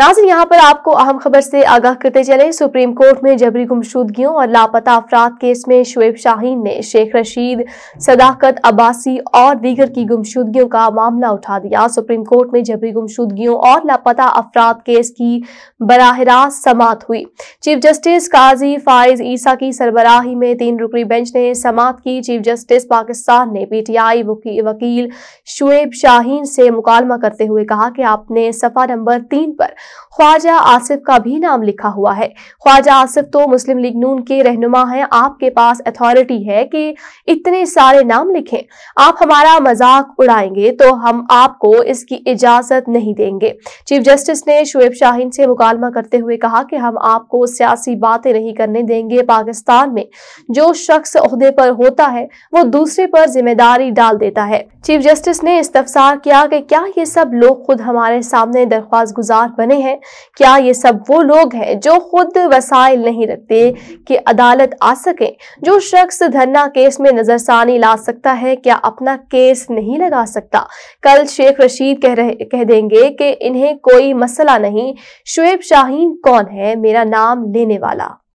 नाजिन यहाँ पर आपको अहम खबर से आगाह करते चले सुप्रीम कोर्ट में जबरी गुमशुदगियों और लापता अफराद केस में शुएब शाहीन ने शेख रशीद सदाकत अब्बासी और दीगर की गुमशुदगियों का मामला उठा दिया सुप्रीम कोर्ट में जबरी गुमशुदगियों और लापता अफराद केस की बराह रास्त समात हुई चीफ जस्टिस काजी फायज़ ईसा की सरबराही में तीन रुकड़ी बेंच ने समात की चीफ जस्टिस पाकिस्तान ने आई वकील शुएब शाहीन से मुकालमा करते हुए कहा कि आपने सफा नंबर तीन पर ख्वाजा आसिफ का भी नाम लिखा हुआ है ख्वाजा आसिफ तो मुस्लिम लीग नून के रहनुमा हैं आपके पास अथॉरिटी है कि इतने सारे नाम लिखें आप हमारा मजाक उड़ाएंगे तो हम आपको इसकी इजाजत नहीं देंगे चीफ जस्टिस ने शुएब शाहिन से मुकालमा करते हुए कहा कि हम आपको सियासी बातें नहीं करने देंगे पाकिस्तान में जो शख्स अहदे पर होता है वो दूसरे पर जिम्मेदारी डाल देता है चीफ जस्टिस ने इस्तफसार किया कि क्या ये सब लोग खुद हमारे सामने दरख्वास्त गुजार बने में है क्या ये सब वो लोग हैं जो खुद वसाइल नहीं रखते कि अदालत आ सके जो शख्स धरना केस में नजरसानी ला सकता है क्या अपना केस नहीं लगा सकता कल शेख रशीद कह रहे कह देंगे कि इन्हें कोई मसला नहीं शुएब शाहीन कौन है मेरा नाम लेने वाला